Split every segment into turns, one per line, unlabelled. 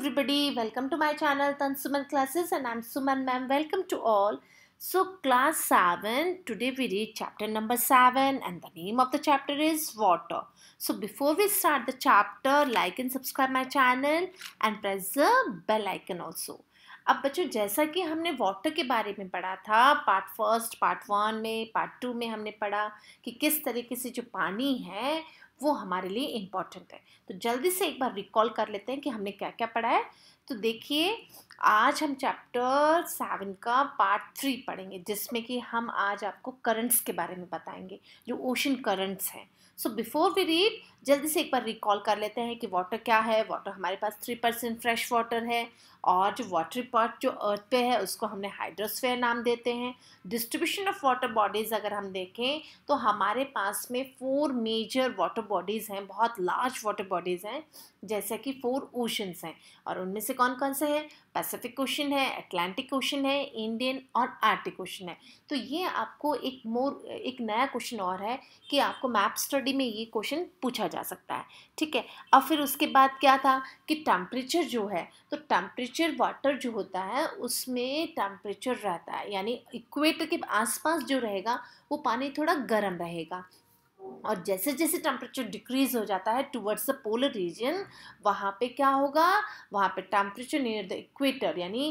everybody welcome to my channel Tan Suman classes and I'm Suman ma'am welcome to all so class 7 today we read chapter number 7 and the name of the chapter is water so before we start the chapter like and subscribe my channel and press the bell icon also अब बच्चों जैसा कि हमने water के बारे में पढ़ा था पार्ट फर्स्ट पार्ट वन में पार्ट टू में हमने पढ़ा कि किस तरीके से जो पानी है वो हमारे लिए इम्पॉर्टेंट है तो जल्दी से एक बार रिकॉल कर लेते हैं कि हमने क्या क्या पढ़ा है तो देखिए आज हम चैप्टर सेवन का पार्ट थ्री पढ़ेंगे जिसमें कि हम आज आपको करंट्स के बारे में बताएंगे जो ओशन करंट्स हैं सो बिफोर वी रीड जल्दी से एक बार रिकॉल कर लेते हैं कि वाटर क्या है वाटर हमारे पास थ्री परसेंट फ्रेश वाटर है और जो वाटर पार्ट जो अर्थ पे है उसको हमने हाइड्रोस्फेयर नाम देते हैं डिस्ट्रीब्यूशन ऑफ वाटर बॉडीज़ अगर हम देखें तो हमारे पास में फोर मेजर वाटर बॉडीज़ हैं बहुत लार्ज वाटर बॉडीज़ हैं जैसे कि फोर ओशंस हैं और उनमें से कौन कौन से हैं पैसिफिक ओशन है एटलांटिक ओशन है इंडियन और आर्टिक ओशन है तो ये आपको एक मोर एक नया क्वेश्चन और है कि आपको मैप स्टडी में ये क्वेश्चन पूछा जा सकता है ठीक है और फिर उसके बाद क्या था कि टेम्परेचर जो है तो टेम्परेचर वाटर जो होता है उसमें टेम्परेचर रहता है यानी इक्वेटर के आसपास जो रहेगा वो पानी थोड़ा गर्म रहेगा और जैसे जैसे टेम्परेचर डिक्रीज हो जाता है टूवर्ड्स द पोलर रीजन वहाँ पे क्या होगा वहाँ पे टेम्परेचर नियर द इक्वेटर यानी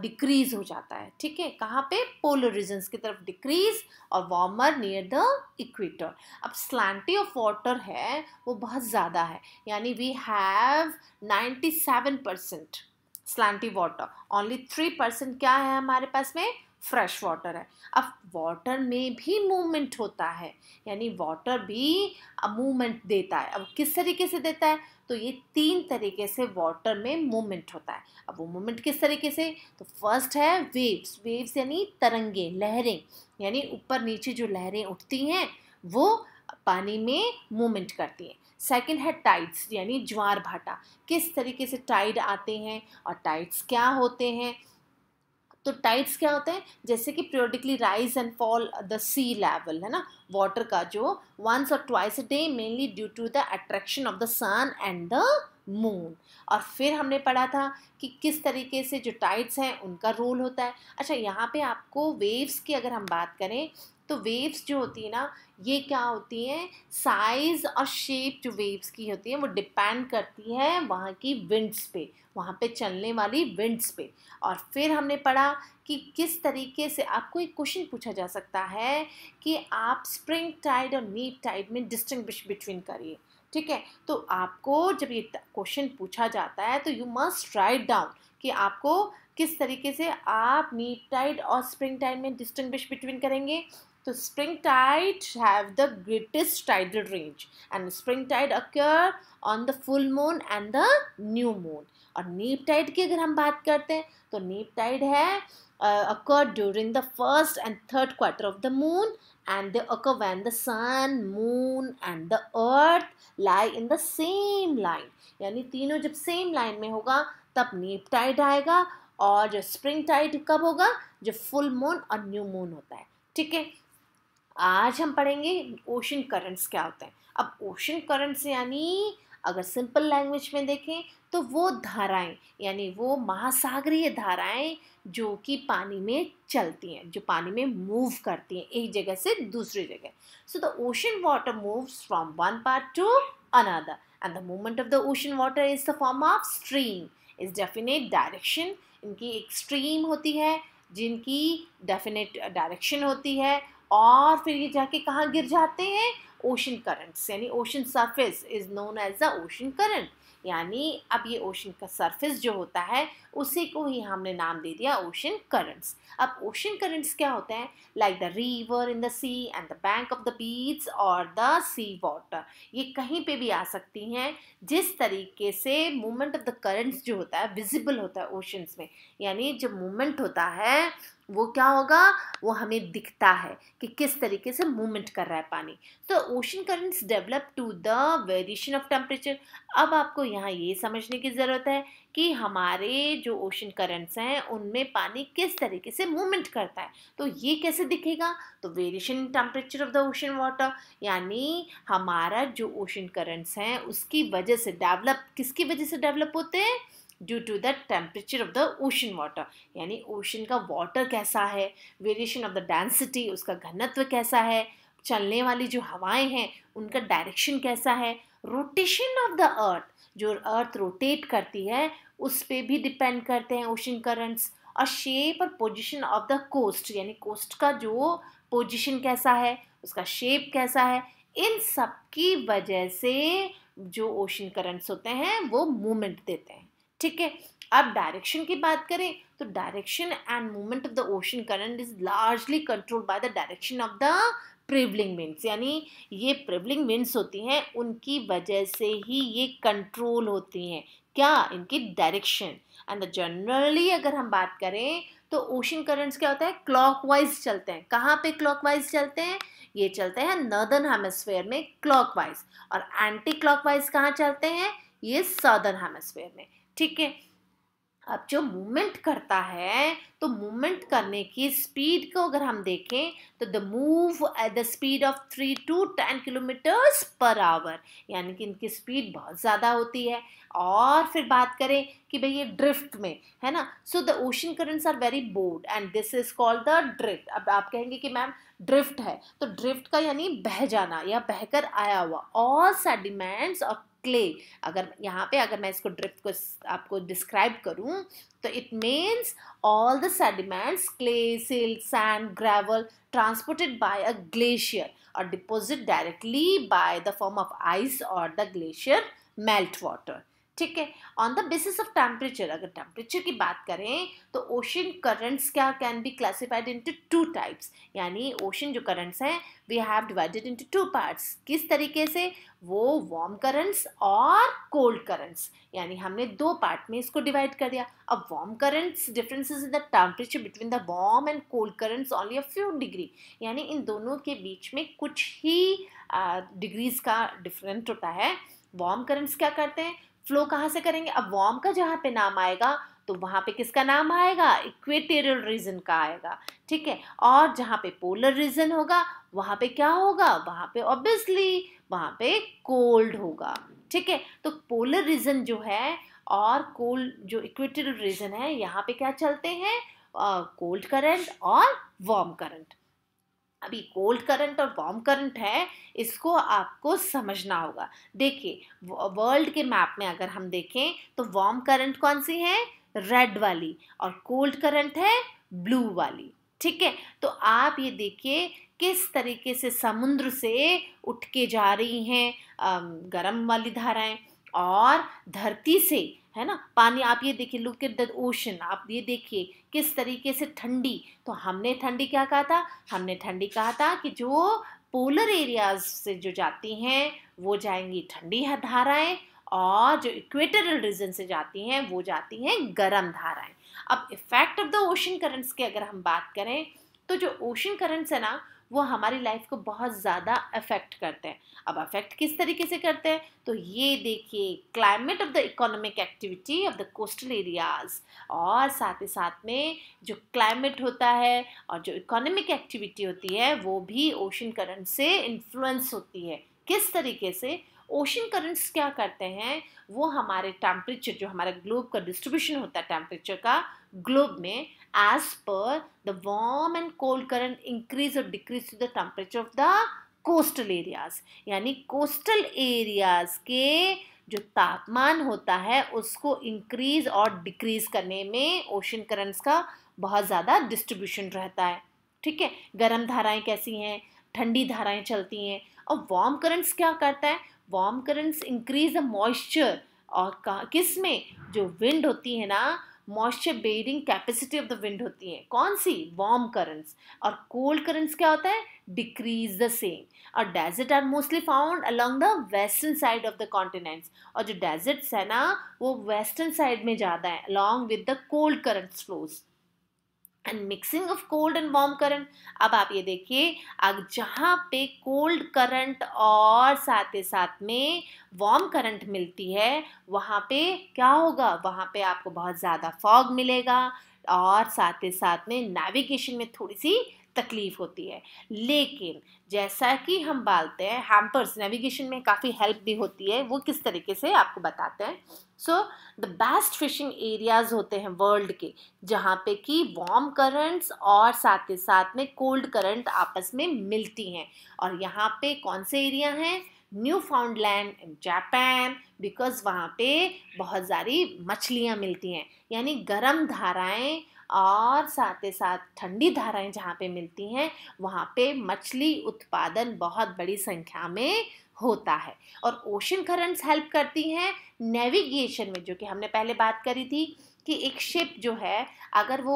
डिक्रीज हो जाता है ठीक है कहाँ पे पोलर रीजन की तरफ डिक्रीज और वार्मर नियर द इक्वेटर अब स्लैंटी ऑफ वाटर है वो बहुत ज़्यादा है यानी we have ninety seven percent salty water only three percent क्या है हमारे पास में फ्रेश वाटर है अब वाटर में भी मूवमेंट होता है यानी वाटर भी मूवमेंट देता है अब किस तरीके से देता है तो ये तीन तरीके से वाटर में मूवमेंट होता है अब वो मूवमेंट किस तरीके से तो फर्स्ट है वेव्स वेव्स यानी तरंगे लहरें यानी ऊपर नीचे जो लहरें उठती हैं वो पानी में मूवमेंट करती हैं सेकंड है टाइड्स यानी ज्वार भाटा किस तरीके से टाइड आते हैं और टाइड्स क्या होते हैं तो टाइड्स क्या होते हैं जैसे कि periodically rise and fall the sea level है ना वाटर का जो वंस और twice a day mainly due to the attraction of the sun and the moon और फिर हमने पढ़ा था कि किस तरीके से जो टाइड्स हैं उनका रोल होता है अच्छा यहाँ पे आपको वेव्स की अगर हम बात करें तो वेव्स जो होती है ना ये क्या होती हैं साइज़ और शेप जो वेव्स की होती है वो डिपेंड करती है वहाँ की विंड्स पे वहाँ पे चलने वाली विंड्स पे और फिर हमने पढ़ा कि किस तरीके से आपको एक क्वेश्चन पूछा जा सकता है कि आप स्प्रिंग टाइड और नीट टाइड में डिस्टिंग्विश बिटवीन करिए ठीक है तो आपको जब ये क्वेश्चन पूछा जाता है तो यू मस्ट राइट डाउन कि आपको किस तरीके से आप नीट टाइड और स्प्रिंग टाइड में डिस्टिंग्विश बिटवीन करेंगे तो spring tide have the greatest tidal range and spring tide occur on the full moon and the new moon और नीप टाइड की अगर हम बात करते हैं तो नीप टाइड है occur during the first and third quarter of the moon and they occur when the sun, moon and the earth lie in the same line यानी तीनों जब सेम लाइन में होगा तब नीप टाइड आएगा और जो स्प्रिंग टाइड कब होगा जब फुल मून और न्यू मून होता है ठीक है आज हम पढ़ेंगे ओशन करंट्स क्या होते हैं अब ओशन करंट्स यानी अगर सिंपल लैंग्वेज में देखें तो वो धाराएं यानी वो महासागरीय धाराएं जो कि पानी में चलती हैं जो पानी में मूव करती हैं एक जगह से दूसरी जगह so the ocean water moves from one part to another and the movement of the ocean water is the form of stream is definite direction इनकी एक स्ट्रीम होती है जिनकी डेफिनेट डायरेक्शन होती है और फिर ये जाके कहाँ गिर जाते हैं ओशन करंट्स यानी ocean surface is known as the ocean current यानी अब ये ओशन का सरफेस जो होता है उसी को ही हमने नाम दे दिया ओशन करंट्स अब ओशन करंट्स क्या होते हैं like the river in the sea and the bank of the beach और द सी वाटर ये कहीं पे भी आ सकती हैं जिस तरीके से मूवमेंट ऑफ द करंट्स जो होता है विजिबल होता है ओशंस में यानी जो मूवमेंट होता है वो क्या होगा वो हमें दिखता है कि किस तरीके से मूवमेंट कर रहा है पानी तो ocean currents develop to the variation of temperature अब आपको यहाँ ये समझने की ज़रूरत है कि हमारे जो ओशन करंट्स हैं उनमें पानी किस तरीके से मूवमेंट करता है तो ये कैसे दिखेगा तो variation temperature of the ocean water यानी हमारा जो ओशन करंट्स हैं उसकी वजह से डेवलप किसकी वजह से डेवलप होते हैं due to the temperature of the ocean water यानी ओशन का वाटर कैसा है वेरिएशन ऑफ द डेंसिटी उसका घनत्व कैसा है चलने वाली जो हवाएं हैं उनका डायरेक्शन कैसा है रोटेशन ऑफ द अर्थ जो अर्थ रोटेट करती है उस पर भी डिपेंड करते हैं ओशन करंट्स और शेप और पोजिशन ऑफ द कोस्ट यानी कोस्ट का जो पोजिशन कैसा है उसका शेप कैसा है इन सब की वजह से जो ओशन करंट्स होते हैं वो मूवमेंट देते हैं ठीक है अब डायरेक्शन की बात करें तो direction and movement of the ocean current is largely control by the direction of the prevailing winds यानी ये प्रिवलिंग विंड्स होती हैं उनकी वजह से ही ये कंट्रोल होती हैं क्या इनकी डायरेक्शन एंड जनरली अगर हम बात करें तो ओशन करंट्स क्या होता है क्लॉकवाइज चलते हैं कहाँ पे क्लॉकवाइज चलते हैं ये चलते हैं नर्दर्न हेमस्फेयर में क्लॉकवाइज और एंटी क्लॉकवाइज कहाँ चलते हैं ये सदर्न हेमस्फेयर में ठीक है अब जो मूवमेंट करता है तो मूवमेंट करने की स्पीड को अगर हम देखें तो they move at the speed of three to ten kilometres per hour यानी कि इनकी स्पीड बहुत ज़्यादा होती है और फिर बात करें कि भई ये ड्रिफ्ट में है ना so the ocean currents are very broad and this is called the drift अब आप कहेंगे कि मैम ड्रिफ्ट है तो ड्रिफ्ट का यानी बह जाना या बहकर आया हुआ और सेडिमेंट्स और क्ले अगर यहाँ पे अगर मैं इसको ड्रिफ्ट को आपको डिस्क्राइब करूँ तो it means all the sediments clay silt sand gravel transported by a glacier और deposit directly by the form of ice और द ग्लेशियर मेल्ट वाटर ठीक है on the basis of temperature अगर temperature की बात करें तो ओशन करंट्स क्या can be classified into two types यानी ओशन जो करंट्स हैं we have divided into two parts किस तरीके से वो वार्म करंट्स और कोल्ड करंट्स यानी हमने दो पार्ट में इसको डिवाइड कर दिया अब warm currents differences in the temperature between the warm and cold currents only a few degree यानी इन दोनों के बीच में कुछ ही डिग्रीज uh, का डिफरेंट होता है वार्म करंट्स क्या करते हैं फ्लो कहाँ से करेंगे अब वॉर्म का जहाँ पे नाम आएगा तो वहाँ पे किसका नाम आएगा इक्वेटेरियल रीजन का आएगा ठीक है और जहाँ पे पोलर रीजन होगा वहाँ पे क्या होगा वहाँ पे ऑब्वियसली वहाँ पे कोल्ड होगा ठीक है तो पोलर रीजन जो है और कोल्ड जो इक्वेटेरियल रीजन है यहाँ पे क्या चलते हैं कोल्ड करंट और वार्म करंट अभी कोल्ड करंट और वार्म करंट है इसको आपको समझना होगा देखिए वर्ल्ड के मैप में अगर हम देखें तो वार्म करंट कौन सी है रेड वाली और कोल्ड करंट है ब्लू वाली ठीक है तो आप ये देखिए किस तरीके से समुद्र से उठ के जा रही हैं गर्म वाली धाराएं और धरती से है ना पानी आप ये देखिए लुक एट द ओशन आप ये देखिए किस तरीके से ठंडी तो हमने ठंडी क्या कहा था हमने ठंडी कहा था कि जो पोलर एरियाज से जो जाती हैं वो जाएंगी ठंडी धाराएं और जो इक्वेटरल रीजन से जाती हैं वो जाती हैं गर्म धाराएं अब effect of the ocean currents की अगर हम बात करें तो जो ओशन करंट्स है ना वो हमारी लाइफ को बहुत ज़्यादा अफेक्ट करते हैं अब अफेक्ट किस तरीके से करते हैं तो ये देखिए climate of the economic activity of the coastal areas और साथ ही साथ में जो क्लाइमेट होता है और जो इकोनॉमिक एक्टिविटी होती है वो भी ओशन करंट से इन्फ्लुएंस होती है किस तरीके से ओशन करंट्स क्या करते हैं वो हमारे टेम्परेचर जो हमारा ग्लोब का डिस्ट्रीब्यूशन होता है टेम्परेचर का ग्लोब में as per the warm and cold current increase और decrease to the temperature of the coastal areas यानी कोस्टल एरियाज के जो तापमान होता है उसको इंक्रीज और डिक्रीज करने में ओशन करंट्स का बहुत ज़्यादा डिस्ट्रीब्यूशन रहता है ठीक है गर्म धाराएं कैसी हैं ठंडी धाराएं चलती हैं और वार्म करंट्स क्या करता है warm currents increase the moisture और किस में जो विंड होती है ना moisture bearing capacity of the wind होती है कौन सी वार्म करंट्स और कोल्ड करंट्स क्या होता है डिक्रीज द सेम और desert are mostly found along the western side of the continents और जो डेजर्ट्स है ना वो वेस्टर्न साइड में ज़्यादा है along with the cold currents flows and mixing of cold and warm current अब आप ये देखिए अब जहाँ पे कोल्ड करंट और साथ ही साथ में वार्म करंट मिलती है वहाँ पे क्या होगा वहाँ पे आपको बहुत ज़्यादा फॉग मिलेगा और साथ ही साथ में नेविगेशन में थोड़ी सी तकलीफ़ होती है लेकिन जैसा कि हम बालते हैं हैम्पर्स नेविगेशन में काफ़ी हेल्प भी होती है वो किस तरीके से आपको बताते हैं so the best fishing areas होते हैं वर्ल्ड के जहाँ पे कि वार्म करंट्स और साथ ही साथ में कोल्ड करंट आपस में मिलती हैं और यहाँ पे कौन से एरिया हैं Newfoundland in Japan because वहाँ पे बहुत सारी मछलियाँ मिलती हैं यानी गर्म धाराएँ और साथ ही साथ ठंडी धाराएं जहाँ पे मिलती हैं वहाँ पे मछली उत्पादन बहुत बड़ी संख्या में होता है और ओशन करंट्स हेल्प करती हैं नेविगेशन में जो कि हमने पहले बात करी थी कि एक शिप जो है अगर वो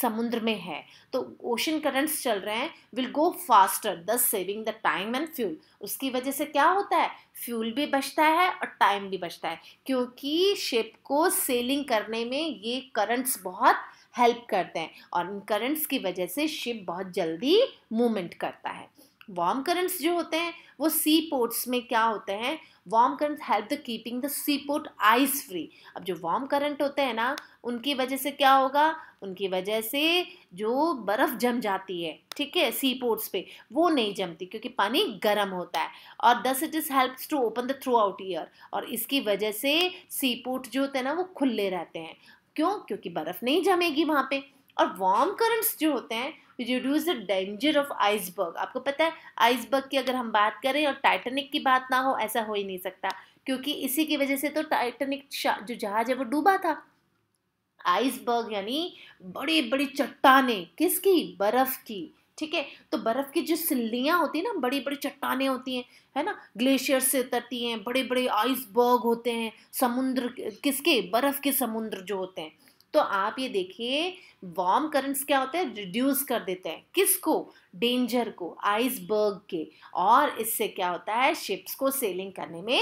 समुद्र में है तो ओशन करंट्स चल रहे हैं will go faster thus saving the time and fuel उसकी वजह से क्या होता है फ्यूल भी बचता है और टाइम भी बचता है क्योंकि शिप को सेलिंग करने में ये करंट्स बहुत हेल्प करते हैं और इन करंट्स की वजह से शिप बहुत जल्दी मूवमेंट करता है वार्म करंट्स जो होते हैं वो सी पोर्ट्स में क्या होते हैं warm currents help the keeping the sea port ice free अब जो वार्म करंट होते हैं ना उनकी वजह से क्या होगा उनकी वजह से जो बर्फ़ जम जाती है ठीक है सी पोर्ट्स पे वो नहीं जमती क्योंकि पानी गर्म होता है और thus it is helps to open the throughout year और इसकी वजह से सी पोर्ट जो होते हैं ना वो खुले रहते हैं क्यों क्योंकि बर्फ़ नहीं जमेगी वहाँ पे और वार्म करंट्स जो होते हैं reduce the danger of iceberg आपको पता है आइसबर्ग की अगर हम बात करें और टाइटनिक की बात ना हो ऐसा हो ही नहीं सकता क्योंकि इसी की वजह से तो टाइटनिक जो जहाज है वो डूबा था आइसबर्ग यानी बड़ी बड़ी चट्टाने किसकी बर्फ की ठीक है तो बर्फ़ की जो सिल्लियाँ होती हैं ना बड़ी बड़ी चट्टाने होती हैं है ना ग्लेशियर से उतरती हैं बड़े बड़े आइसबर्ग होते हैं समुद्र किसके बर्फ़ के समुद्र जो होते हैं तो आप ये देखिए वार्म करंट्स क्या होते हैं रिड्यूस कर देते हैं किसको डेंजर को आइसबर्ग के और इससे क्या होता है शिप्स को सेलिंग करने में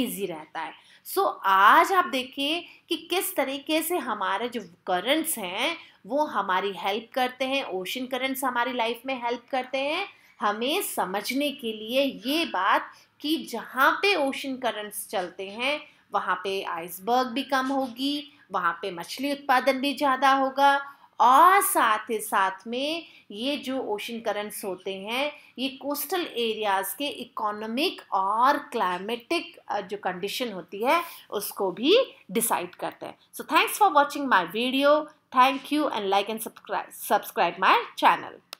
ईजी रहता है सो so, आज आप देखिए कि किस तरीके से हमारे जो करंट्स हैं वो हमारी हेल्प करते हैं ओशन करंट्स हमारी लाइफ में हेल्प करते हैं हमें समझने के लिए ये बात कि जहाँ पे ओशन करंट्स चलते हैं वहाँ पे आइसबर्ग भी कम होगी वहाँ पे मछली उत्पादन भी ज़्यादा होगा और साथ ही साथ में ये जो ओशन करंट्स होते हैं ये कोस्टल एरियाज़ के इकोनॉमिक और क्लाइमेटिक जो कंडीशन होती है उसको भी डिसाइड करते हैं so thanks for watching my video thank you and like and subscribe subscribe my channel